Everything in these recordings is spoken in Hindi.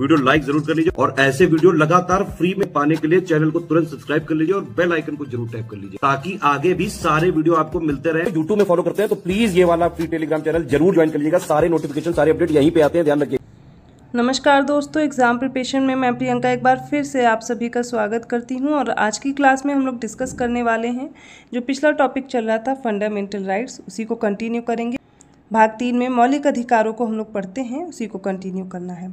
वीडियो लाइक जरूर कर लीजिए और ऐसे वीडियो लगातार फ्री में पाने के लिए चैनल को तुरंत सब्सक्राइब कर लीजिए और बेल आइकन को जरूर टैप कर लीजिए ताकि आगे भी सारे वीडियो आपको मिलते रहे यूट्यूब में फॉलो करते हैं तो प्लीज ये वाला फ्री टेलीग्राम चैनल जरूर ज्वाइन कर लीजिएगा सारे नोटिफिकेशन सारे अपडेट यहीं पे आते हैं ध्यान रखिए नमस्कार दोस्तों एग्जाम प्रिपेशन में मैं प्रियंका एक बार फिर से आप सभी का स्वागत करती हूं और आज की क्लास में हम लोग डिस्कस करने वाले हैं जो पिछला टॉपिक चल रहा था फंडामेंटल राइट्स उसी को कंटिन्यू करेंगे भाग तीन में मौलिक अधिकारों को हम लोग पढ़ते हैं उसी को कंटिन्यू करना है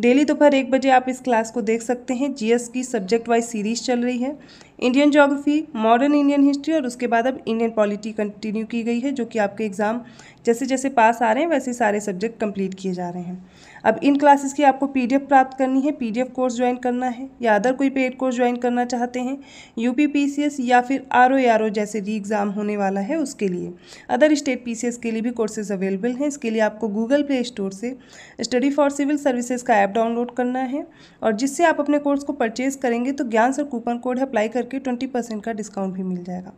डेली दोपहर एक बजे आप इस क्लास को देख सकते हैं जीएस की सब्जेक्ट वाइज सीरीज चल रही है Indian geography modern Indian history और उसके बाद अब इंडियन पॉलिटी कंटिन्यू की गई है जो कि आपके एग्ज़ाम जैसे जैसे पास आ रहे हैं वैसे सारे सब्जेक्ट कंप्लीट किए जा रहे हैं अब इन क्लासेस की आपको पीडीएफ प्राप्त करनी है पीडीएफ कोर्स ज्वाइन करना है या अदर कोई पेड कोर्स ज्वाइन करना चाहते हैं यू पी या फिर आर ओ जैसे री एग्ज़ाम होने वाला है उसके लिए अदर स्टेट पी के लिए भी कोर्सेज अवेलेबल हैं इसके लिए आपको गूगल प्ले स्टोर से स्टडी फॉर सिविल सर्विसेज का ऐप डाउनलोड करना है और जिससे आप अपने कोर्स को परचेज़ करेंगे तो ज्ञान सर कूपन कोड अप्लाई करके करके ट्वेंटी परसेंट का डिस्काउंट भी मिल जाएगा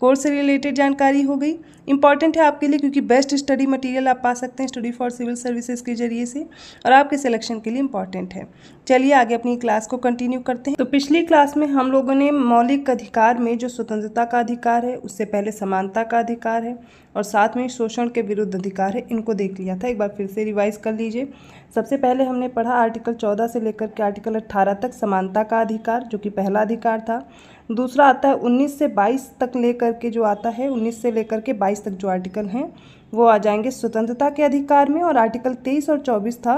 कोर्स से रिलेटेड जानकारी हो गई इंपॉर्टेंट है आपके लिए क्योंकि बेस्ट स्टडी मटेरियल आप पा सकते हैं स्टडी फॉर सिविल सर्विसेज के जरिए से और आपके सिलेक्शन के लिए इंपॉर्टेंट है चलिए आगे अपनी क्लास को कंटिन्यू करते हैं तो पिछली क्लास में हम लोगों ने मौलिक अधिकार में जो स्वतंत्रता का अधिकार है उससे पहले समानता का अधिकार है और साथ में शोषण के विरुद्ध अधिकार है इनको देख लिया था एक बार फिर से रिवाइज कर लीजिए सबसे पहले हमने पढ़ा आर्टिकल चौदह से लेकर के आर्टिकल अट्ठारह तक समानता का अधिकार जो कि पहला अधिकार था दूसरा आता है उन्नीस से बाईस तक लेकर के जो आता है उन्नीस से लेकर के बाईस तक जो आर्टिकल हैं वो आ जाएंगे स्वतंत्रता के अधिकार में और आर्टिकल तेईस और चौबीस था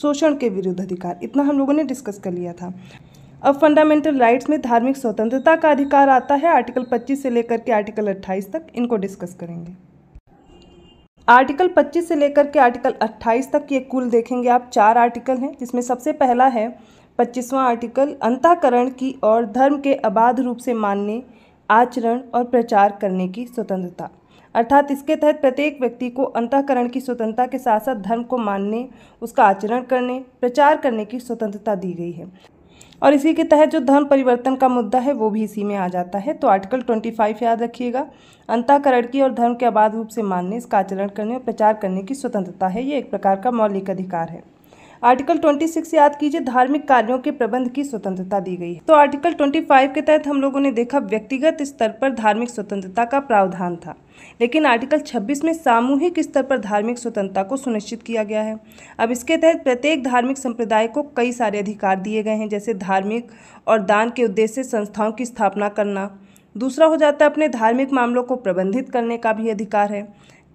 शोषण के विरुद्ध अधिकार इतना हम लोगों ने डिस्कस कर लिया था अब फंडामेंटल राइट्स में धार्मिक स्वतंत्रता का अधिकार आता है आर्टिकल पच्चीस से लेकर के आर्टिकल अट्ठाईस तक इनको डिस्कस करेंगे आर्टिकल 25 से लेकर के आर्टिकल 28 तक ये कुल देखेंगे आप चार आर्टिकल हैं जिसमें सबसे पहला है पच्चीसवां आर्टिकल अंताकरण की और धर्म के अबाध रूप से मानने आचरण और प्रचार करने की स्वतंत्रता अर्थात इसके तहत प्रत्येक व्यक्ति को अंतकरण की स्वतंत्रता के साथ साथ धर्म को मानने उसका आचरण करने प्रचार करने की स्वतंत्रता दी गई है और इसी के तहत जो धर्म परिवर्तन का मुद्दा है वो भी इसी में आ जाता है तो आर्टिकल 25 याद रखिएगा अंताकरण की और धर्म के अबाध रूप से मानने इसका आचरण करने और प्रचार करने की स्वतंत्रता है ये एक प्रकार का मौलिक अधिकार है आर्टिकल 26 याद कीजिए धार्मिक कार्यों के प्रबंध की स्वतंत्रता दी गई है तो आर्टिकल 25 के तहत हम लोगों ने देखा व्यक्तिगत स्तर पर धार्मिक स्वतंत्रता का प्रावधान था लेकिन आर्टिकल 26 में सामूहिक स्तर पर धार्मिक स्वतंत्रता को सुनिश्चित किया गया है अब इसके तहत प्रत्येक धार्मिक संप्रदाय को कई सारे अधिकार दिए गए हैं जैसे धार्मिक और दान के उद्देश्य संस्थाओं की स्थापना करना दूसरा हो जाता है अपने धार्मिक मामलों को प्रबंधित करने का भी अधिकार है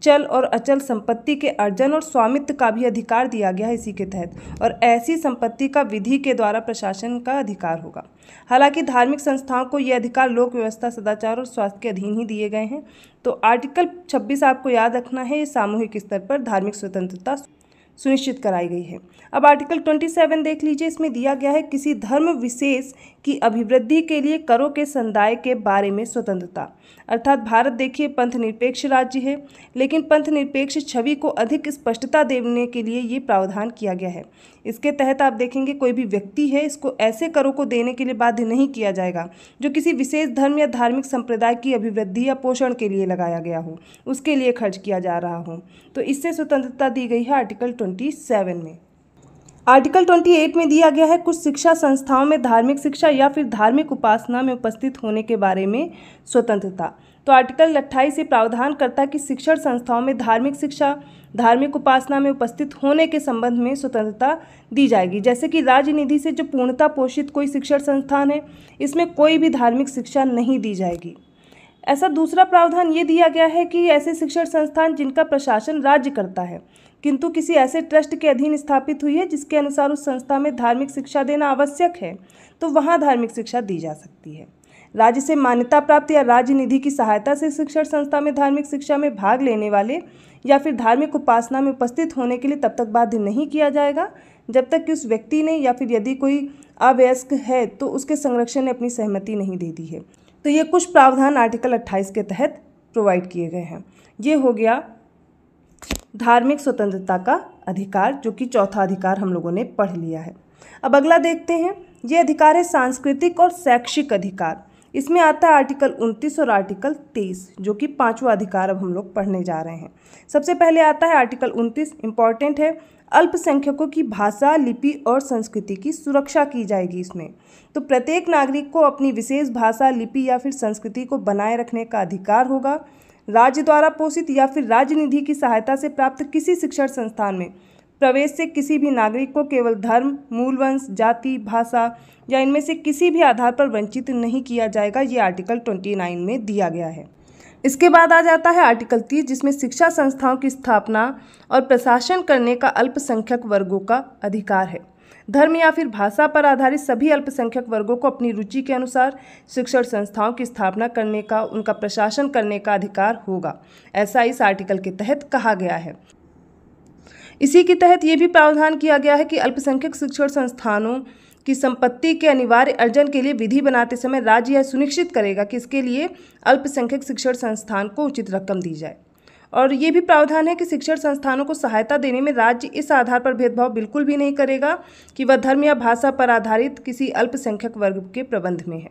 चल और अचल संपत्ति के अर्जन और स्वामित्व का भी अधिकार दिया गया है इसी के तहत और ऐसी संपत्ति का विधि के द्वारा प्रशासन का अधिकार होगा हालांकि धार्मिक संस्थाओं को ये अधिकार लोक व्यवस्था सदाचार और स्वास्थ्य के अधीन ही दिए गए हैं तो आर्टिकल 26 आपको याद रखना है ये सामूहिक स्तर पर धार्मिक स्वतंत्रता सुनिश्चित कराई गई है अब आर्टिकल 27 देख लीजिए इसमें दिया गया है किसी धर्म विशेष की अभिवृद्धि के लिए करों के संदाय के बारे में स्वतंत्रता अर्थात भारत देखिए पंथ निरपेक्ष राज्य है लेकिन पंथ निरपेक्ष छवि को अधिक स्पष्टता देने के लिए ये प्रावधान किया गया है इसके तहत आप देखेंगे कोई भी व्यक्ति है इसको ऐसे करों को देने के लिए बाध्य नहीं किया जाएगा जो किसी विशेष धर्म या धार्मिक संप्रदाय की अभिवृद्धि या पोषण के लिए लगाया गया हो उसके लिए खर्च किया जा रहा हो तो इससे स्वतंत्रता दी गई है आर्टिकल 1927 में आर्टिकल 28 में दिया गया है कुछ शिक्षा संस्थाओं में धार्मिक शिक्षा या फिर धार्मिक उपासना में उपस्थित होने के बारे में स्वतंत्रता तो आर्टिकल 28 से प्रावधान करता कि शिक्षण संस्थाओं में धार्मिक शिक्षा धार्मिक उपासना में उपस्थित होने के संबंध में स्वतंत्रता दी जाएगी जैसे कि राज्य निधि से जो पूर्णता पोषित कोई शिक्षण संस्थान है इसमें कोई भी धार्मिक शिक्षा नहीं दी जाएगी ऐसा दूसरा प्रावधान ये दिया गया है कि ऐसे शिक्षण संस्थान जिनका प्रशासन राज्य करता है किंतु किसी ऐसे ट्रस्ट के अधीन स्थापित हुई है जिसके अनुसार उस संस्था में धार्मिक शिक्षा देना आवश्यक है तो वहाँ धार्मिक शिक्षा दी जा सकती है राज्य से मान्यता प्राप्त या राज्य निधि की सहायता से शिक्षण संस्था में धार्मिक शिक्षा में भाग लेने वाले या फिर धार्मिक उपासना में उपस्थित होने के लिए तब तक बाध्य नहीं किया जाएगा जब तक कि उस व्यक्ति ने या फिर यदि कोई अवयस्क है तो उसके संरक्षण ने अपनी सहमति नहीं दे दी है तो ये कुछ प्रावधान आर्टिकल 28 के तहत प्रोवाइड किए गए हैं ये हो गया धार्मिक स्वतंत्रता का अधिकार जो कि चौथा अधिकार हम लोगों ने पढ़ लिया है अब अगला देखते हैं ये अधिकार है सांस्कृतिक और शैक्षिक अधिकार इसमें आता है आर्टिकल 29 और आर्टिकल 23 जो कि पांचवा अधिकार अब हम लोग पढ़ने जा रहे हैं सबसे पहले आता है आर्टिकल 29 इम्पॉर्टेंट है अल्पसंख्यकों की भाषा लिपि और संस्कृति की सुरक्षा की जाएगी इसमें तो प्रत्येक नागरिक को अपनी विशेष भाषा लिपि या फिर संस्कृति को बनाए रखने का अधिकार होगा राज्य द्वारा पोषित या फिर राज्य निधि की सहायता से प्राप्त किसी शिक्षण संस्थान में प्रवेश से किसी भी नागरिक को केवल धर्म मूल वंश जाति भाषा या इनमें से किसी भी आधार पर वंचित नहीं किया जाएगा ये आर्टिकल 29 में दिया गया है इसके बाद आ जाता है आर्टिकल 30 जिसमें शिक्षा संस्थाओं की स्थापना और प्रशासन करने का अल्पसंख्यक वर्गों का अधिकार है धर्म या फिर भाषा पर आधारित सभी अल्पसंख्यक वर्गों को अपनी रुचि के अनुसार शिक्षण संस्थाओं की स्थापना करने का उनका प्रशासन करने का अधिकार होगा ऐसा इस आर्टिकल के तहत कहा गया है इसी के तहत ये भी प्रावधान किया गया है कि अल्पसंख्यक शिक्षण संस्थानों की संपत्ति के अनिवार्य अर्जन के लिए विधि बनाते समय राज्य यह सुनिश्चित करेगा कि इसके लिए अल्पसंख्यक शिक्षण संस्थान को उचित रकम दी जाए और ये भी प्रावधान है कि शिक्षण संस्थानों को सहायता देने में राज्य इस आधार पर भेदभाव बिल्कुल भी नहीं करेगा कि वह धर्म या भाषा पर आधारित किसी अल्पसंख्यक वर्ग के प्रबंध में है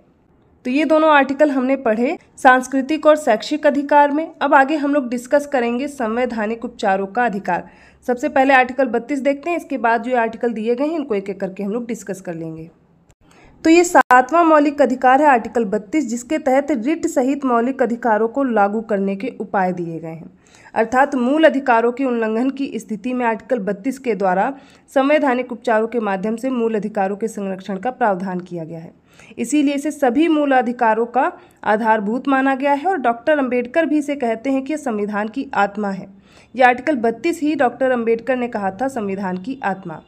तो ये दोनों आर्टिकल हमने पढ़े सांस्कृतिक और शैक्षिक अधिकार में अब आगे हम लोग डिस्कस करेंगे संवैधानिक उपचारों का अधिकार सबसे पहले आर्टिकल 32 देखते हैं इसके बाद जो आर्टिकल दिए गए हैं इनको एक एक करके हम लोग डिस्कस कर लेंगे तो ये सातवां मौलिक अधिकार है आर्टिकल 32 जिसके तहत रिट सहित मौलिक अधिकारों को लागू करने के उपाय दिए गए हैं अर्थात मूल अधिकारों के उल्लंघन की स्थिति में आर्टिकल 32 के द्वारा संवैधानिक उपचारों के माध्यम से मूल अधिकारों के संरक्षण का प्रावधान किया गया है इसीलिए इसे सभी मूल अधिकारों का आधारभूत माना गया है और डॉक्टर अम्बेडकर भी इसे कहते हैं कि यह संविधान की आत्मा है यह आर्टिकल बत्तीस ही डॉक्टर अम्बेडकर ने कहा था संविधान की आत्मा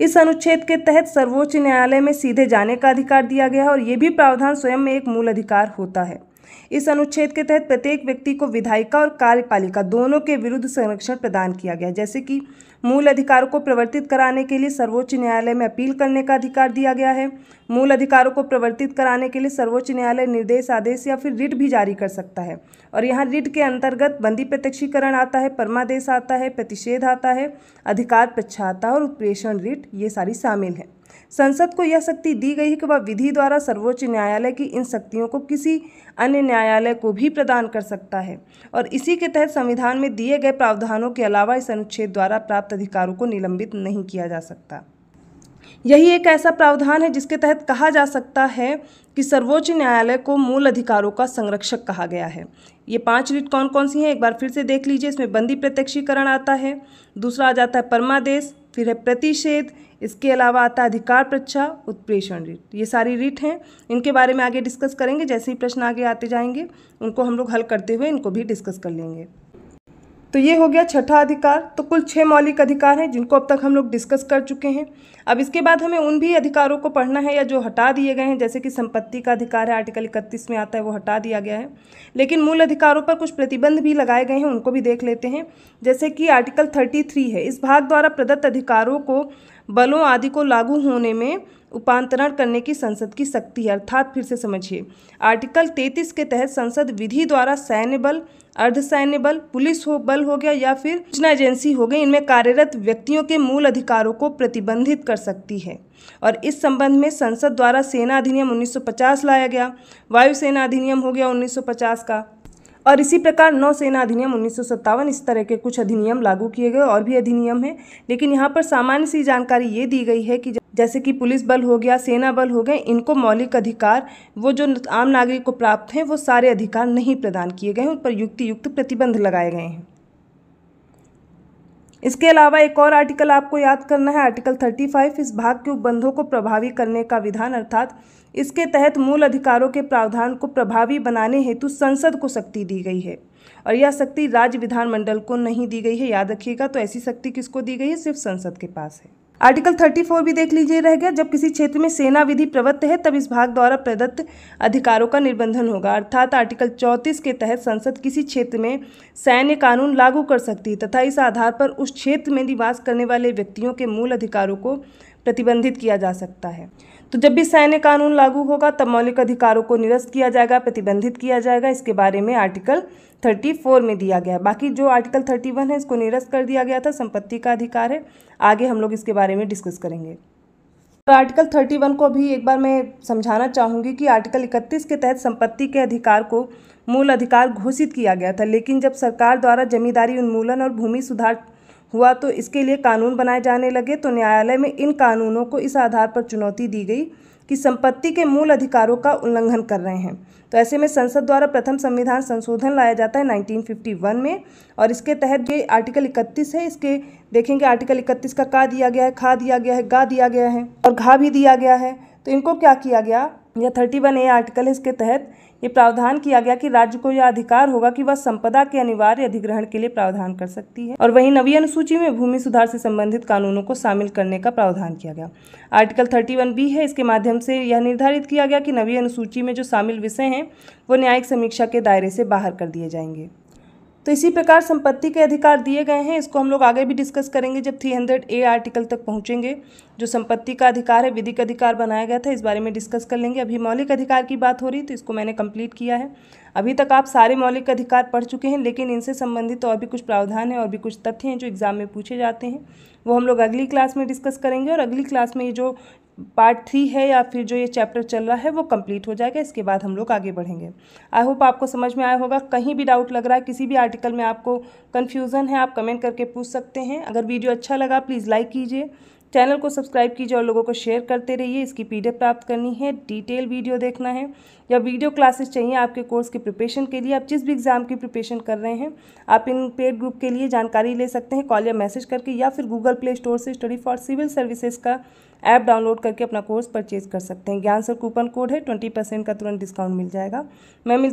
इस अनुच्छेद के तहत सर्वोच्च न्यायालय में सीधे जाने का अधिकार दिया गया है और ये भी प्रावधान स्वयं में एक मूल अधिकार होता है इस अनुच्छेद के तहत प्रत्येक व्यक्ति को विधायिका और कार्यपालिका दोनों के विरुद्ध संरक्षण प्रदान किया गया जैसे कि मूल अधिकारों को प्रवर्तित कराने के लिए सर्वोच्च न्यायालय में अपील करने का अधिकार दिया गया है मूल अधिकारों को प्रवर्तित कराने के लिए सर्वोच्च न्यायालय निर्देश आदेश या फिर रिट भी जारी कर सकता है और यहाँ रिट के अंतर्गत बंदी प्रत्यक्षीकरण आता है परमादेश आता है प्रतिषेध आता है अधिकार प्रच्छाता और उत्प्रेषण रिट ये सारी शामिल हैं संसद को यह शक्ति दी गई है कि वह विधि द्वारा सर्वोच्च न्यायालय की इन शक्तियों को किसी अन्य न्यायालय को भी प्रदान कर सकता है और इसी के तहत संविधान में दिए गए प्रावधानों के अलावा इस अनुच्छेद द्वारा प्राप्त अधिकारों को निलंबित नहीं किया जा सकता यही एक ऐसा प्रावधान है जिसके तहत कहा जा सकता है कि सर्वोच्च न्यायालय को मूल अधिकारों का संरक्षक कहा गया है ये पांच रीट कौन कौन सी हैं एक बार फिर से देख लीजिए इसमें बंदी प्रत्यक्षीकरण आता है दूसरा आ जाता है परमादेश फिर है प्रतिषेध इसके अलावा आता है अधिकार प्रच्छा उत्प्रेषण रीट ये सारी रीट हैं इनके बारे में आगे डिस्कस करेंगे जैसे ही प्रश्न आगे आते जाएंगे उनको हम लोग हल करते हुए इनको भी डिस्कस कर लेंगे तो ये हो गया छठा अधिकार तो कुल छः मौलिक अधिकार हैं जिनको अब तक हम लोग डिस्कस कर चुके हैं अब इसके बाद हमें उन भी अधिकारों को पढ़ना है या जो हटा दिए गए हैं जैसे कि संपत्ति का अधिकार है आर्टिकल इकतीस में आता है वो हटा दिया गया है लेकिन मूल अधिकारों पर कुछ प्रतिबंध भी लगाए गए हैं उनको भी देख लेते हैं जैसे कि आर्टिकल थर्टी है इस भाग द्वारा प्रदत्त अधिकारों को बलों आदि को लागू होने में उपांतरण करने की संसद की शक्ति है अर्थात फिर से समझिए आर्टिकल 33 के तहत संसद विधि द्वारा सैन्य बल अर्ध सैन्य बल पुलिस हो बल हो गया या फिर सूचना एजेंसी हो गई इनमें कार्यरत व्यक्तियों के मूल अधिकारों को प्रतिबंधित कर सकती है और इस संबंध में संसद द्वारा सेना अधिनियम 1950 लाया गया वायुसेना अधिनियम हो गया 1950 का और इसी प्रकार नौसेना अधिनियम उन्नीस इस तरह के कुछ अधिनियम लागू किए गए और भी अधिनियम हैं लेकिन यहाँ पर सामान्य सी जानकारी ये दी गई है कि जैसे कि पुलिस बल हो गया सेना बल हो गए इनको मौलिक अधिकार वो जो आम नागरिक को प्राप्त हैं वो सारे अधिकार नहीं प्रदान किए गए हैं उन पर युक्ति युक्त प्रतिबंध लगाए गए हैं इसके अलावा एक और आर्टिकल आपको याद करना है आर्टिकल 35 इस भाग के उपबंधों को प्रभावी करने का विधान अर्थात इसके तहत मूल अधिकारों के प्रावधान को प्रभावी बनाने हेतु संसद को शक्ति दी गई है और यह शक्ति राज्य विधानमंडल को नहीं दी गई है याद रखिएगा तो ऐसी शक्ति किसको दी गई है सिर्फ संसद के पास है आर्टिकल 34 भी देख लीजिए रह गया जब किसी क्षेत्र में सेना विधि प्रवृत्त है तब इस भाग द्वारा प्रदत्त अधिकारों का निर्बंधन होगा अर्थात आर्टिकल 34 के तहत संसद किसी क्षेत्र में सैन्य कानून लागू कर सकती है तथा इस आधार पर उस क्षेत्र में निवास करने वाले व्यक्तियों के मूल अधिकारों को प्रतिबंधित किया जा सकता है तो जब भी सैन्य कानून लागू होगा तब मौलिक अधिकारों को निरस्त किया जाएगा प्रतिबंधित किया जाएगा इसके बारे में आर्टिकल 34 में दिया गया बाकी जो आर्टिकल 31 है इसको निरस्त कर दिया गया था संपत्ति का अधिकार है आगे हम लोग इसके बारे में डिस्कस करेंगे तो आर्टिकल 31 को भी एक बार मैं समझाना चाहूँगी कि आर्टिकल 31 के तहत संपत्ति के अधिकार को मूल अधिकार घोषित किया गया था लेकिन जब सरकार द्वारा जमींदारी उन्मूलन और भूमि सुधार हुआ तो इसके लिए कानून बनाए जाने लगे तो न्यायालय में इन कानूनों को इस आधार पर चुनौती दी गई कि संपत्ति के मूल अधिकारों का उल्लंघन कर रहे हैं तो ऐसे में संसद द्वारा प्रथम संविधान संशोधन लाया जाता है 1951 में और इसके तहत ये आर्टिकल 31 है इसके देखेंगे आर्टिकल 31 का का दिया गया है खा दिया गया है गा दिया गया है और घा भी दिया गया है तो इनको क्या किया गया यह थर्टी वन ए आर्टिकल है इसके तहत ये प्रावधान किया गया कि राज्य को यह अधिकार होगा कि वह संपदा के अनिवार्य अधिग्रहण के लिए प्रावधान कर सकती है और वहीं नवी अनुसूची में भूमि सुधार से संबंधित कानूनों को शामिल करने का प्रावधान किया गया आर्टिकल थर्टी वन बी है इसके माध्यम से यह निर्धारित किया गया कि नवी अनुसूची में जो शामिल विषय हैं वो न्यायिक समीक्षा के दायरे से बाहर कर दिए जाएंगे तो इसी प्रकार संपत्ति के अधिकार दिए गए हैं इसको हम लोग आगे भी डिस्कस करेंगे जब थ्री हंड्रेड ए आर्टिकल तक पहुँचेंगे जो संपत्ति का अधिकार है विधिक अधिकार बनाया गया था इस बारे में डिस्कस कर लेंगे अभी मौलिक अधिकार की बात हो रही तो इसको मैंने कंप्लीट किया है अभी तक आप सारे मौलिक अधिकार पढ़ चुके हैं लेकिन इनसे संबंधित तो और भी कुछ प्रावधान है और भी कुछ तथ्य हैं जो एग्ज़ाम में पूछे जाते हैं वो हम लोग अगली क्लास में डिस्कस करेंगे और अगली क्लास में ये जो पार्ट थ्री है या फिर जो ये चैप्टर चल रहा है वो कंप्लीट हो जाएगा इसके बाद हम लोग आगे बढ़ेंगे आई होप आपको समझ में आया होगा कहीं भी डाउट लग रहा है किसी भी आर्टिकल में आपको कन्फ्यूज़न है आप कमेंट करके पूछ सकते हैं अगर वीडियो अच्छा लगा प्लीज़ लाइक कीजिए चैनल को सब्सक्राइब कीजिए और लोगों को शेयर करते रहिए इसकी पी प्राप्त करनी है डिटेल वीडियो देखना है या वीडियो क्लासेस चाहिए आपके कोर्स की प्रिपरेशन के लिए आप जिस भी एग्ज़ाम की प्रिपरेशन कर रहे हैं आप इन पेड ग्रुप के लिए जानकारी ले सकते हैं कॉल या मैसेज करके या फिर गूगल प्ले स्टोर से स्टडी फॉर सिविल सर्विसेज का ऐप डाउनलोड करके अपना कोर्स परचेज कर सकते हैं ज्ञान सर कूपन कोड है ट्वेंटी परसेंट का तुरंत डिस्काउंट मिल जाएगा मैं मिल